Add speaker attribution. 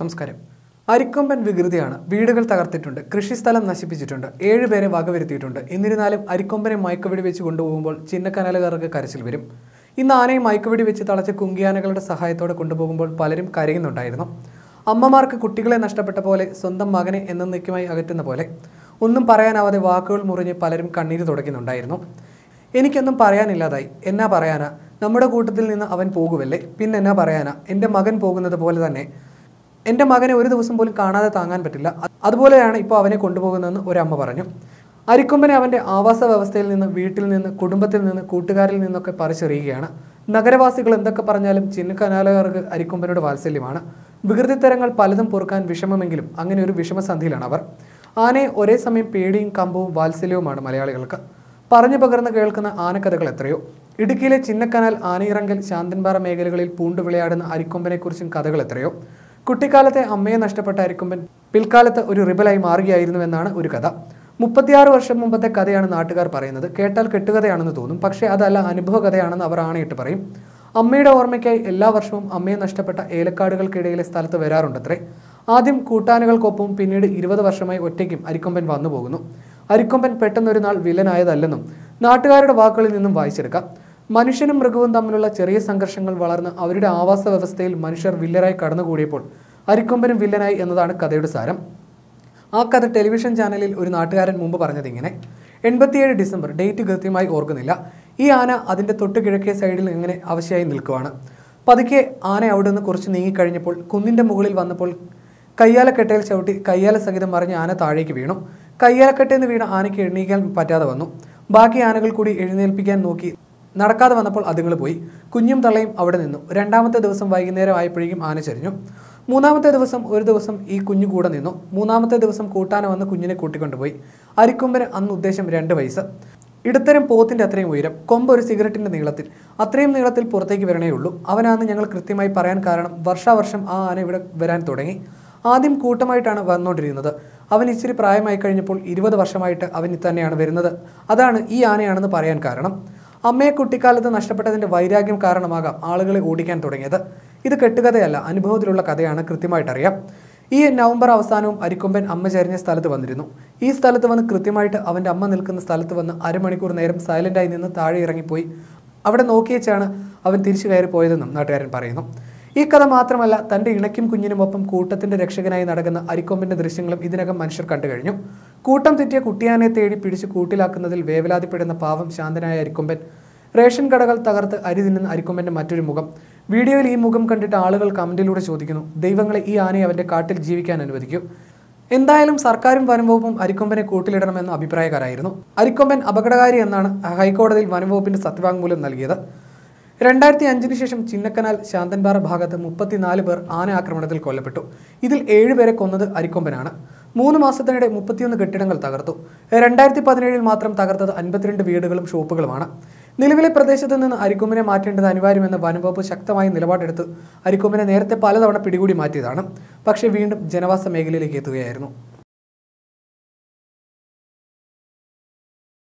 Speaker 1: നമസ്കാരം അരിക്കൊമ്പൻ വികൃതിയാണ് വീടുകൾ തകർത്തിട്ടുണ്ട് കൃഷിസ്ഥലം നശിപ്പിച്ചിട്ടുണ്ട് ഏഴുപേരെ വകവരുത്തിയിട്ടുണ്ട് എന്നിരുന്നാലും അരിക്കൊമ്പനെ മയക്കുവെടി വെച്ച് കൊണ്ടുപോകുമ്പോൾ ചിന്നക്കനാലുകാർക്ക് കരച്ചിൽ വരും ഇന്ന് ആനയെ മയക്കുവെടി വെച്ച് തളച്ച കുങ്കിയാനകളുടെ സഹായത്തോടെ കൊണ്ടുപോകുമ്പോൾ പലരും കരയുന്നുണ്ടായിരുന്നു അമ്മമാർക്ക് കുട്ടികളെ നഷ്ടപ്പെട്ട പോലെ സ്വന്തം മകനെ എന്നേക്കുമായി അകറ്റുന്ന പോലെ ഒന്നും പറയാനാവാതെ വാക്കുകൾ മുറിഞ്ഞ് പലരും കണ്ണീര് തുടയ്ക്കുന്നുണ്ടായിരുന്നു എനിക്കൊന്നും പറയാനില്ലാതായി എന്നാ പറയാനാ നമ്മുടെ കൂട്ടത്തിൽ നിന്ന് അവൻ പോകുമല്ലേ പിന്നെന്നാ പറയാനാ എൻ്റെ മകൻ പോകുന്നത് പോലെ തന്നെ എൻ്റെ മകനെ ഒരു ദിവസം പോലും കാണാതെ താങ്ങാൻ പറ്റില്ല അതുപോലെയാണ് ഇപ്പോൾ അവനെ കൊണ്ടുപോകുന്നതെന്ന് ഒരമ്മ പറഞ്ഞു അരിക്കൊമ്പനെ അവൻ്റെ ആവാസ വ്യവസ്ഥയിൽ നിന്ന് വീട്ടിൽ നിന്ന് കുടുംബത്തിൽ നിന്ന് കൂട്ടുകാരിൽ നിന്നൊക്കെ പറിച്ചെറിയുകയാണ് നഗരവാസികൾ എന്തൊക്കെ പറഞ്ഞാലും ചിന്നക്കനാലുകാർക്ക് അരിക്കൊമ്പനോട് വാത്സല്യമാണ് വികൃതിത്തരങ്ങൾ പലതും പൊറുക്കാൻ വിഷമമെങ്കിലും അങ്ങനെ ഒരു വിഷമസന്ധിയിലാണ് അവർ ആനയെ ഒരേ സമയം പേടിയും കമ്പവും വാത്സല്യവുമാണ് മലയാളികൾക്ക് പറഞ്ഞു പകർന്ന് കേൾക്കുന്ന ആനക്കഥകൾ എത്രയോ ഇടുക്കിയിലെ ചിന്നക്കനാൽ ആനയിറങ്കൽ ശാന്തൻപാറ മേഖലകളിൽ പൂണ്ടുവിളയാടുന്ന അരിക്കൊമ്പനെക്കുറിച്ചും കഥകൾ എത്രയോ കുട്ടിക്കാലത്തെ അമ്മയെ നഷ്ടപ്പെട്ട അരിക്കൊമ്പൻ പിൽക്കാലത്ത് ഒരു റിബലായി മാറുകയായിരുന്നുവെന്നാണ് ഒരു കഥ മുപ്പത്തിയാറ് വർഷം മുമ്പത്തെ കഥയാണ് നാട്ടുകാർ പറയുന്നത് കേട്ടാൽ കെട്ടുകഥയാണെന്ന് തോന്നും പക്ഷേ അതല്ല അനുഭവ കഥയാണെന്ന് അവർ ആണയിട്ട് പറയും അമ്മയുടെ ഓർമ്മയ്ക്കായി എല്ലാ വർഷവും അമ്മയെ നഷ്ടപ്പെട്ട ഏലക്കാടുകൾക്കിടയിലെ സ്ഥലത്ത് വരാറുണ്ടത്രേ ആദ്യം കൂട്ടാനുകൾക്കൊപ്പം പിന്നീട് ഇരുപത് വർഷമായി ഒറ്റയ്ക്കും അരിക്കൊമ്പൻ വന്നു പോകുന്നു അരിക്കൊമ്പൻ പെട്ടെന്നൊരു നാൾ വില്ലനായതല്ലെന്നും നാട്ടുകാരുടെ വാക്കുകളിൽ നിന്നും വായിച്ചെടുക്കാം മനുഷ്യനും മൃഗവും തമ്മിലുള്ള ചെറിയ സംഘർഷങ്ങൾ വളർന്ന് അവരുടെ ആവാസ വ്യവസ്ഥയിൽ മനുഷ്യർ വില്ലരായി കടന്നുകൂടിയപ്പോൾ അരിക്കൊമ്പനും വില്ലനായി എന്നതാണ് കഥയുടെ സാരം ആ കഥ ടെലിവിഷൻ ചാനലിൽ ഒരു നാട്ടുകാരൻ മുമ്പ് പറഞ്ഞത് ഇങ്ങനെ എൺപത്തിയേഴ് ഡിസംബർ ഡേറ്റ് കൃത്യമായി ഓർക്കുന്നില്ല ഈ ആന അതിൻ്റെ തൊട്ട് കിഴക്കേ സൈഡിൽ ഇങ്ങനെ അവശയായി നിൽക്കുവാണ് പതുക്കെ ആന അവിടെ നിന്ന് കുറച്ച് നീങ്ങിക്കഴിഞ്ഞപ്പോൾ കുന്നിൻ്റെ മുകളിൽ വന്നപ്പോൾ കയ്യാലക്കെട്ടയിൽ ചവിട്ടി കയ്യാല സഹിതം മറിഞ്ഞ് ആന താഴേക്ക് വീണു കയ്യാലക്കെട്ടയിൽ നിന്ന് വീണ ആനയ്ക്ക് എണീക്കാൻ പറ്റാതെ വന്നു ബാക്കി ആനകൾ കൂടി എഴുന്നേൽപ്പിക്കാൻ നോക്കി നടക്കാതെ വന്നപ്പോൾ അതുങ്ങൾ പോയി കുഞ്ഞും തള്ളയും അവിടെ നിന്നു രണ്ടാമത്തെ ദിവസം വൈകുന്നേരം ആയപ്പോഴേക്കും ആന ചരിഞ്ഞു മൂന്നാമത്തെ ദിവസം ഒരു ദിവസം ഈ കുഞ്ഞു കൂടെ നിന്നു മൂന്നാമത്തെ ദിവസം കൂട്ടാന വന്ന് കുഞ്ഞിനെ കൂട്ടിക്കൊണ്ടുപോയി അരിക്കൊമ്പന് അന്ന് ഉദ്ദേശം രണ്ട് വയസ്സ് ഇടത്തരം പോത്തിൻ്റെ അത്രയും ഉയരം കൊമ്പ് ഒരു സിഗരറ്റിൻ്റെ നീളത്തിൽ അത്രയും നീളത്തിൽ പുറത്തേക്ക് വരണേ ഉള്ളൂ അവനാന്ന് ഞങ്ങൾ കൃത്യമായി പറയാൻ കാരണം വർഷാവർഷം ആ ആന ഇവിടെ വരാൻ തുടങ്ങി ആദ്യം കൂട്ടമായിട്ടാണ് വന്നുകൊണ്ടിരുന്നത് അവൻ ഇച്ചിരി പ്രായമായി കഴിഞ്ഞപ്പോൾ ഇരുപത് വർഷമായിട്ട് അവൻ തന്നെയാണ് വരുന്നത് അതാണ് ഈ ആനയാണെന്ന് പറയാൻ കാരണം അമ്മയെ കുട്ടിക്കാലത്ത് നഷ്ടപ്പെട്ടതിൻ്റെ വൈരാഗ്യം കാരണമാകാം ആളുകളെ ഓടിക്കാൻ തുടങ്ങിയത് ഇത് കെട്ടുകഥയല്ല അനുഭവത്തിലുള്ള കഥയാണ് കൃത്യമായിട്ടറിയാം ഈ നവംബർ അവസാനവും അരിക്കൊമ്പൻ അമ്മ ചരിഞ്ഞ സ്ഥലത്ത് വന്നിരുന്നു ഈ സ്ഥലത്ത് വന്ന് കൃത്യമായിട്ട് അവൻ്റെ അമ്മ നിൽക്കുന്ന സ്ഥലത്ത് വന്ന് അരമണിക്കൂർ നേരം സൈലൻ്റായി നിന്ന് താഴെ ഇറങ്ങിപ്പോയി അവിടെ നോക്കിയേച്ചാണ് അവൻ തിരിച്ചു കയറി പോയതെന്നും നാട്ടുകാരൻ പറയുന്നു ഈ കഥ മാത്രമല്ല തൻ്റെ ഇണയ്ക്കും കുഞ്ഞിനുമൊപ്പം കൂട്ടത്തിൻ്റെ രക്ഷകനായി നടക്കുന്ന അരിക്കൊമ്പിൻ്റെ ദൃശ്യങ്ങളും ഇതിനകം മനുഷ്യർ കണ്ടു കഴിഞ്ഞു കൂട്ടം തെറ്റിയ കുട്ടിയാനെ തേടി പിടിച്ച് കൂട്ടിലാക്കുന്നതിൽ വേവലാതിപ്പെടുന്ന പാവം ശാന്തനായ അരിക്കൊമ്പൻ റേഷൻ കടകൾ തകർത്ത് അരി തിന്നുന്ന അരിക്കൊമ്പൻ്റെ മറ്റൊരു മുഖം വീഡിയോയിൽ ഈ മുഖം കണ്ടിട്ട് ആളുകൾ കമൻറ്റിലൂടെ ചോദിക്കുന്നു ദൈവങ്ങളെ ഈ ആനയെ അവൻ്റെ കാട്ടിൽ ജീവിക്കാൻ അനുവദിക്കൂ എന്തായാലും സർക്കാരും വനംവകുപ്പും അരിക്കൊമ്പനെ കൂട്ടിലിടണമെന്ന അഭിപ്രായക്കാരായിരുന്നു അരിക്കൊമ്പൻ അപകടകാരി എന്നാണ് ഹൈക്കോടതിയിൽ വനംവകുപ്പിൻ്റെ സത്യവാങ്മൂലം നൽകിയത് രണ്ടായിരത്തി അഞ്ചിന് ശേഷം ചിന്നക്കനാൽ ശാന്തൻപാറ ഭാഗത്ത് മുപ്പത്തിനാല് പേർ ആന ആക്രമണത്തിൽ കൊല്ലപ്പെട്ടു ഇതിൽ ഏഴുപേരെ കൊന്നത് അരിക്കൊമ്പനാണ് മൂന്ന് മാസത്തിനിടെ മുപ്പത്തിയൊന്ന് കെട്ടിടങ്ങൾ തകർത്തു രണ്ടായിരത്തി പതിനേഴിൽ മാത്രം തകർത്തത് അൻപത്തിരണ്ട് വീടുകളും ഷോപ്പുകളുമാണ് നിലവിലെ പ്രദേശത്ത് നിന്ന് അരിക്കൊമ്പിനെ മാറ്റേണ്ടത് അനിവാര്യമെന്ന് വനംവകുപ്പ് ശക്തമായ നിലപാടെടുത്ത് അരിക്കൊമ്പിനെ നേരത്തെ പലതവണ പിടികൂടി മാറ്റിയതാണ് പക്ഷേ വീണ്ടും ജനവാസ മേഖലയിലേക്ക് എത്തുകയായിരുന്നു